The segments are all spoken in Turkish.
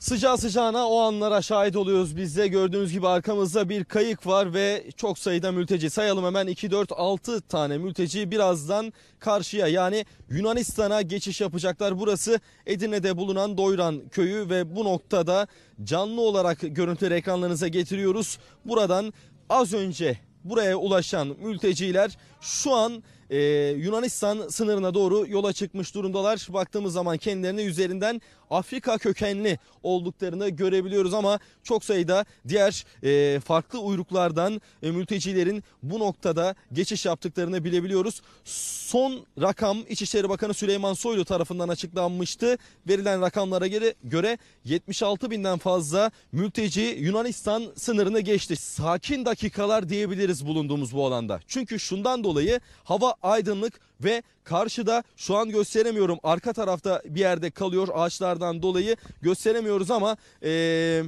Sıcağı sıcağına o anlara şahit oluyoruz biz de. Gördüğünüz gibi arkamızda bir kayık var ve çok sayıda mülteci. Sayalım hemen 2, 4, 6 tane mülteci birazdan karşıya yani Yunanistan'a geçiş yapacaklar. Burası Edirne'de bulunan Doyran köyü ve bu noktada canlı olarak görüntüleri ekranlarınıza getiriyoruz. Buradan az önce buraya ulaşan mülteciler şu an e, Yunanistan sınırına doğru yola çıkmış durumdalar. Baktığımız zaman kendilerini üzerinden Afrika kökenli olduklarını görebiliyoruz ama çok sayıda diğer e, farklı uyruklardan e, mültecilerin bu noktada geçiş yaptıklarını bilebiliyoruz. Son rakam İçişleri Bakanı Süleyman Soylu tarafından açıklanmıştı. Verilen rakamlara göre, göre 76 binden fazla mülteci Yunanistan sınırını geçti. Sakin dakikalar diyebiliriz bulunduğumuz bu alanda. Çünkü şundan dolayı hava aydınlık ve karşıda şu an gösteremiyorum arka tarafta bir yerde kalıyor ağaçlardan dolayı gösteremiyoruz ama eee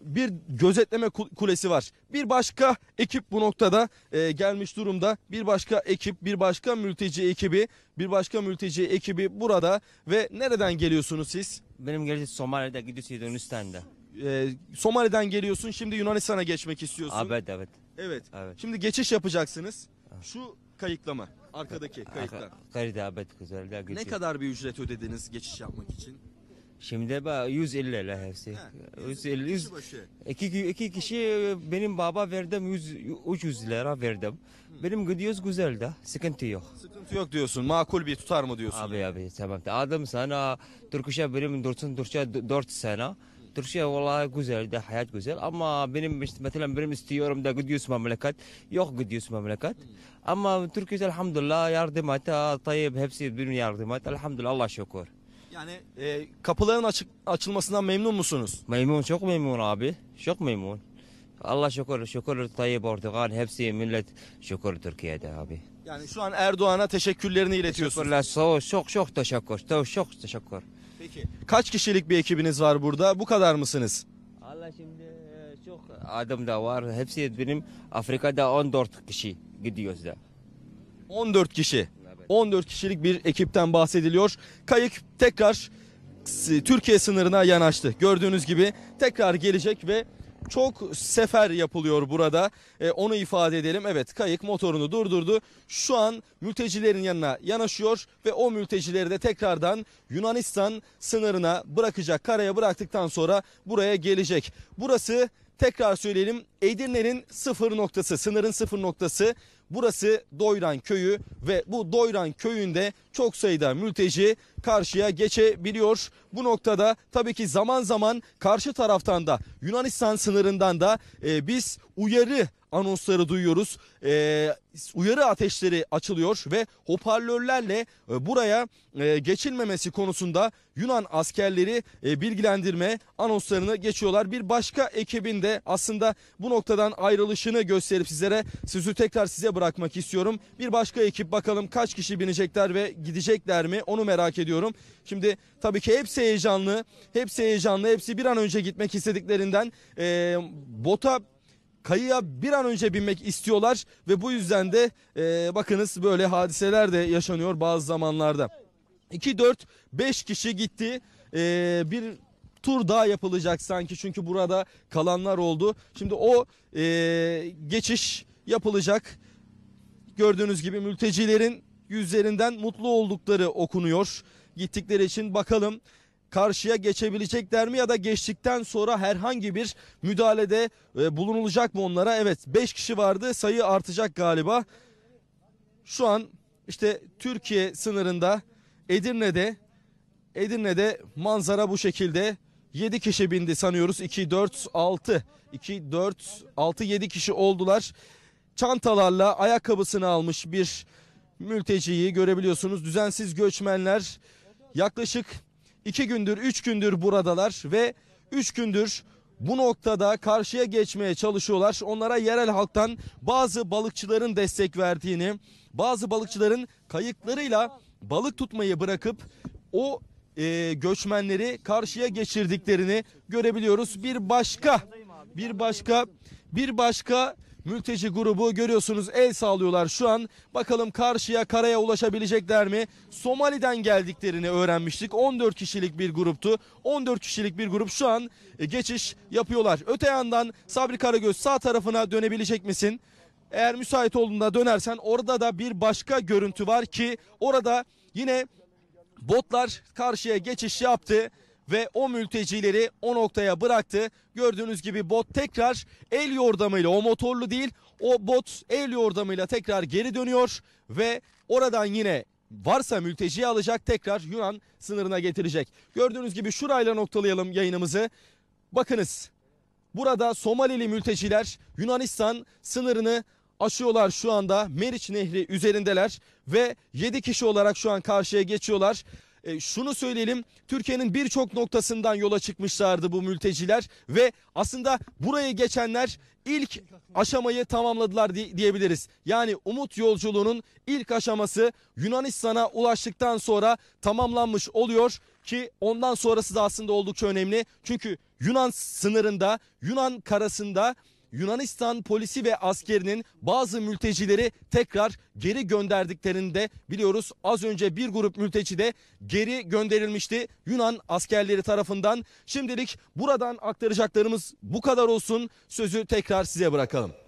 bir gözetleme kulesi var. Bir başka ekip bu noktada e, gelmiş durumda. Bir başka ekip, bir başka mülteci ekibi, bir başka mülteci ekibi burada ve nereden geliyorsunuz siz? Benim gelişim Somali'de gidiyorsun Yunanistan'da. Ee, Somali'den geliyorsun, şimdi Yunanistan'a geçmek istiyorsun. Evet, evet. Evet. Evet. Şimdi geçiş yapacaksınız. Şu Kayıklama. Arkadaki kayıktan. güzel. Ne kadar bir ücret ödediniz geçiş yapmak için? Şimdi bak 150 lira hepsi. He, 150 100 iki, iki kişi benim baba verdim 100 300 lira verdim. Benim gidiyoruz güzel de sıkıntı yok. Sıkıntı yok diyorsun. Makul bir tutar mı diyorsun? Abi abi tamam. Adam sana Türkçe benim dursun Türkçe 4 sene. Türkiye şey vallahi güzel de hayat güzel ama benim işte mesela benim istiyorum da gidiyoruz memleket. Yok gidiyoruz memleket. Ama Türkiye elhamdülillah yardım etti, Tayyip hepsi benim yardım etti. Elhamdülillah Allah şükür. Yani e, kapıların açık, açılmasından memnun musunuz? Memnun çok memnun abi. Çok memnun. Allah şükür şükür Tayyip Erdoğan hepsi millet şükür Türkiye'de abi. Yani şu an Erdoğan'a teşekkürlerini iletiyorsunuz. Teşekkürler. Çok çok teşekkür. Çok teşekkür. Peki kaç kişilik bir ekibiniz var burada? Bu kadar mısınız? Allah şimdi e, çok adam da var. Hepsi benim Afrika'da 14 kişi gidiyoruz da. 14 kişi. 14 kişilik bir ekipten bahsediliyor. Kayık tekrar Türkiye sınırına yanaştı. Gördüğünüz gibi tekrar gelecek ve çok sefer yapılıyor burada. E, onu ifade edelim. Evet kayık motorunu durdurdu. Şu an mültecilerin yanına yanaşıyor ve o mültecileri de tekrardan Yunanistan sınırına bırakacak. Karaya bıraktıktan sonra buraya gelecek. Burası tekrar söyleyelim Edirne'nin sıfır noktası, sınırın sıfır noktası. Burası Doyran Köyü ve bu Doyran Köyü'nde çok sayıda mülteci karşıya geçebiliyor. Bu noktada tabii ki zaman zaman karşı taraftan da Yunanistan sınırından da e, biz uyarı anonsları duyuyoruz. E, uyarı ateşleri açılıyor ve hoparlörlerle e, buraya e, geçilmemesi konusunda Yunan askerleri e, bilgilendirme anonslarını geçiyorlar. Bir başka ekibin de aslında bu noktadan ayrılışını gösterip sizlere sözü tekrar size bırakmak istiyorum. Bir başka ekip bakalım kaç kişi binecekler ve gidecekler mi onu merak ediyorum. Şimdi tabii ki hepsi heyecanlı. Hepsi heyecanlı. Hepsi bir an önce gitmek istediklerinden e, bota kayıya bir an önce binmek istiyorlar ve bu yüzden de e, bakınız böyle hadiseler de yaşanıyor bazı zamanlarda. 2 4 5 kişi gitti. E, bir tur daha yapılacak sanki çünkü burada kalanlar oldu. Şimdi o e, geçiş yapılacak. Gördüğünüz gibi mültecilerin yüzlerinden mutlu oldukları okunuyor. Gittikleri için bakalım karşıya geçebilecekler mi ya da geçtikten sonra herhangi bir müdahalede e, bulunulacak mı onlara? Evet 5 kişi vardı sayı artacak galiba. Şu an işte Türkiye sınırında Edirne'de Edirne'de manzara bu şekilde. 7 kişi bindi sanıyoruz. 2 4 6 2 4 6 7 kişi oldular. Çantalarla ayakkabısını almış bir mülteciyi görebiliyorsunuz. Düzensiz göçmenler yaklaşık iki gündür, üç gündür buradalar ve üç gündür bu noktada karşıya geçmeye çalışıyorlar. Onlara yerel halktan bazı balıkçıların destek verdiğini, bazı balıkçıların kayıklarıyla balık tutmayı bırakıp o e, göçmenleri karşıya geçirdiklerini görebiliyoruz. Bir başka, bir başka, bir başka Mülteci grubu görüyorsunuz el sağlıyorlar şu an. Bakalım karşıya karaya ulaşabilecekler mi? Somali'den geldiklerini öğrenmiştik. 14 kişilik bir gruptu. 14 kişilik bir grup şu an e, geçiş yapıyorlar. Öte yandan Sabri Karagöz sağ tarafına dönebilecek misin? Eğer müsait olduğunda dönersen orada da bir başka görüntü var ki orada yine botlar karşıya geçiş yaptı ve o mültecileri o noktaya bıraktı. Gördüğünüz gibi bot tekrar el yordamıyla o motorlu değil o bot el yordamıyla tekrar geri dönüyor ve oradan yine varsa mülteciyi alacak tekrar Yunan sınırına getirecek. Gördüğünüz gibi şurayla noktalayalım yayınımızı. Bakınız burada Somalili mülteciler Yunanistan sınırını aşıyorlar şu anda. Meriç Nehri üzerindeler ve 7 kişi olarak şu an karşıya geçiyorlar e, şunu söyleyelim Türkiye'nin birçok noktasından yola çıkmışlardı bu mülteciler ve aslında buraya geçenler ilk aşamayı tamamladılar diyebiliriz. Yani umut yolculuğunun ilk aşaması Yunanistan'a ulaştıktan sonra tamamlanmış oluyor ki ondan sonrası da aslında oldukça önemli. Çünkü Yunan sınırında, Yunan karasında Yunanistan polisi ve askerinin bazı mültecileri tekrar geri gönderdiklerini de biliyoruz. Az önce bir grup mülteci de geri gönderilmişti Yunan askerleri tarafından. Şimdilik buradan aktaracaklarımız bu kadar olsun. Sözü tekrar size bırakalım.